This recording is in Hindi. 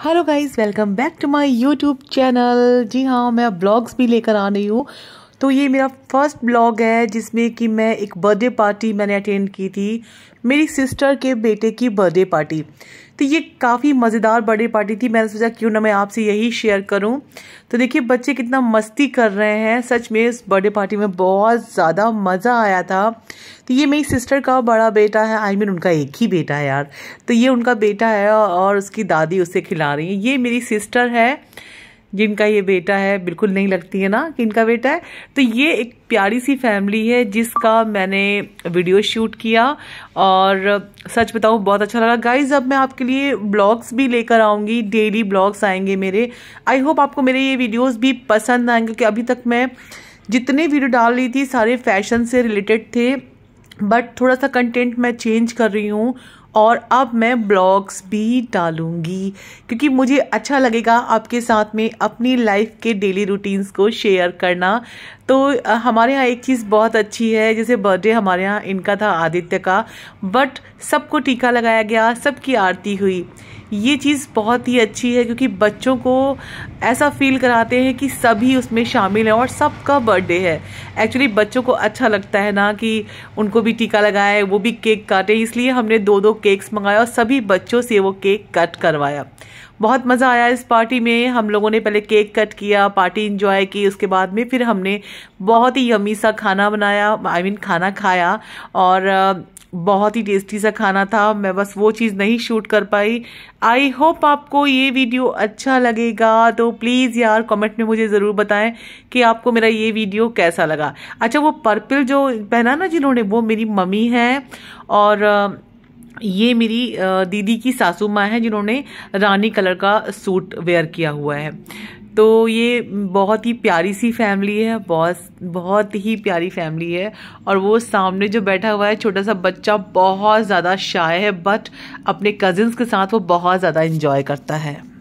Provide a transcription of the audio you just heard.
hello guys welcome back to my YouTube channel जी हाँ मैं ब्लॉग्स भी लेकर आ रही हूँ तो ये मेरा फर्स्ट ब्लॉग है जिसमें कि मैं एक बर्थडे पार्टी मैंने अटेंड की थी मेरी सिस्टर के बेटे की बर्थडे पार्टी तो ये काफ़ी मज़ेदार बर्थडे पार्टी थी मैंने सोचा क्यों ना मैं आपसे यही शेयर करूं तो देखिए बच्चे कितना मस्ती कर रहे हैं सच में इस बर्थडे पार्टी में बहुत ज़्यादा मज़ा आया था तो ये मेरी सिस्टर का बड़ा बेटा है आई I मीन mean, उनका एक ही बेटा है यार तो ये उनका बेटा है और उसकी दादी उसे खिला रही है ये मेरी सिस्टर है जिनका ये बेटा है बिल्कुल नहीं लगती है ना कि इनका बेटा है तो ये एक प्यारी सी फैमिली है जिसका मैंने वीडियो शूट किया और सच बताऊँ बहुत अच्छा लगा गाइज अब मैं आपके लिए ब्लॉग्स भी लेकर आऊँगी डेली ब्लॉग्स आएंगे मेरे आई होप आपको मेरे ये वीडियोज़ भी पसंद आएंगे क्योंकि अभी तक मैं जितने वीडियो डाल रही थी सारे फैशन से रिलेटेड थे बट थोड़ा सा कंटेंट मैं चेंज कर रही हूँ और अब मैं ब्लॉग्स भी डालूंगी क्योंकि मुझे अच्छा लगेगा आपके साथ में अपनी लाइफ के डेली रूटीन्स को शेयर करना तो हमारे यहाँ एक चीज़ बहुत अच्छी है जैसे बर्थडे हमारे यहाँ इनका था आदित्य का बट सबको टीका लगाया गया सबकी आरती हुई ये चीज़ बहुत ही अच्छी है क्योंकि बच्चों को ऐसा फील कराते हैं कि सभी उसमें शामिल हैं और सबका बर्थडे है एक्चुअली बच्चों को अच्छा लगता है ना कि उनको भी टीका लगाए वो भी केक काटे इसलिए हमने दो दो केक्स मंगाए और सभी बच्चों से वो केक कट करवाया बहुत मज़ा आया इस पार्टी में हम लोगों ने पहले केक कट किया पार्टी इंजॉय की उसके बाद में फिर हमने बहुत ही यमी सा खाना बनाया आई I मीन mean, खाना खाया और बहुत ही टेस्टी सा खाना था मैं बस वो चीज़ नहीं शूट कर पाई आई होप आपको ये वीडियो अच्छा लगेगा तो प्लीज़ यार कमेंट में मुझे ज़रूर बताएं कि आपको मेरा ये वीडियो कैसा लगा अच्छा वो पर्पल जो पहना ना जिन्होंने वो मेरी मम्मी है और ये मेरी दीदी की सासू माँ है जिन्होंने रानी कलर का सूट वेयर किया हुआ है तो ये बहुत ही प्यारी सी फैमिली है बहुत बहुत ही प्यारी फैमिली है और वो सामने जो बैठा हुआ है छोटा सा बच्चा बहुत ज़्यादा शाय है बट अपने कज़िन्स के साथ वो बहुत ज़्यादा इंजॉय करता है